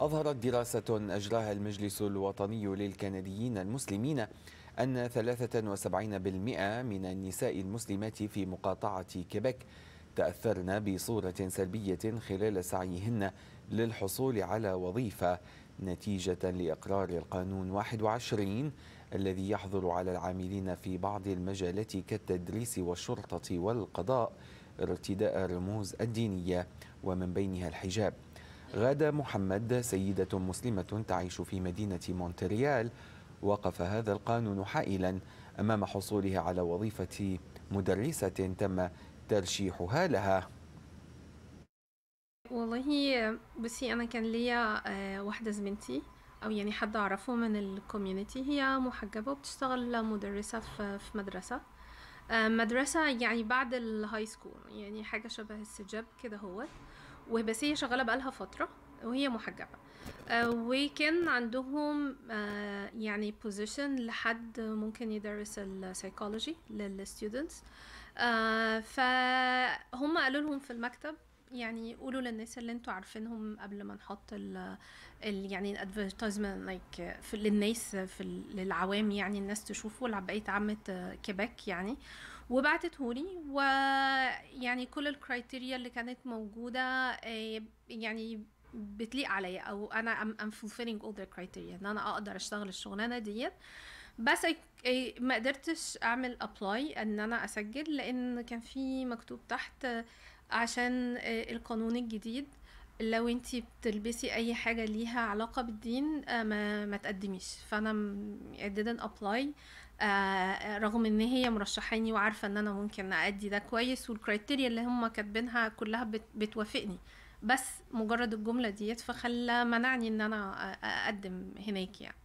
أظهرت دراسة أجراها المجلس الوطني للكنديين المسلمين أن 73% من النساء المسلمات في مقاطعة كيبك تأثرن بصورة سلبية خلال سعيهن للحصول على وظيفة نتيجة لإقرار القانون 21 الذي يحظر على العاملين في بعض المجالات كالتدريس والشرطة والقضاء ارتداء الرموز الدينية ومن بينها الحجاب غادة محمد سيدة مسلمة تعيش في مدينة مونتريال وقف هذا القانون حائلا أمام حصولها على وظيفة مدرسة تم ترشيحها لها والله بصي أنا كان ليا آه، واحدة زميلتي أو يعني حد أعرفه من الكوميونتي هي محجبة وبتشتغل مدرسة في مدرسة آه، مدرسة يعني بعد الهاي سكول يعني حاجة شبه السجاب كده هوت وبس هي شغاله بقالها فتره وهي محجبه آه، وكان عندهم آه، يعني بوزيشن لحد ممكن يدرس السيكولوجي للستودنتس آه، فهم قالوا لهم في المكتب يعني قولوا للناس اللي انتوا عارفينهم قبل ما نحط ال يعني الادفرتايزمنت لايك في للناس في للعوام يعني الناس تشوفه لعبقية عامة كيبك يعني لي ويعني كل الكرايتيريا اللي كانت موجودة آه، يعني بتليق عليا او انا ام fulfilling all the criteria ان انا اقدر اشتغل الشغلانه ديت بس إيه، ما قدرتش اعمل ابلاي ان انا اسجل لان كان في مكتوب تحت آه، عشان آه، القانون الجديد لو انتي بتلبسي اي حاجة ليها علاقة بالدين آه، ما, ما تقدميش فانا I didn't apply رغم ان هي مرشحاني وعارفة ان انا ممكن اادي ده كويس والكريتيريا اللي هم كاتبينها كلها بتوافقني بس مجرد الجملة ديت فخلى منعني ان انا اقدم هناك يعني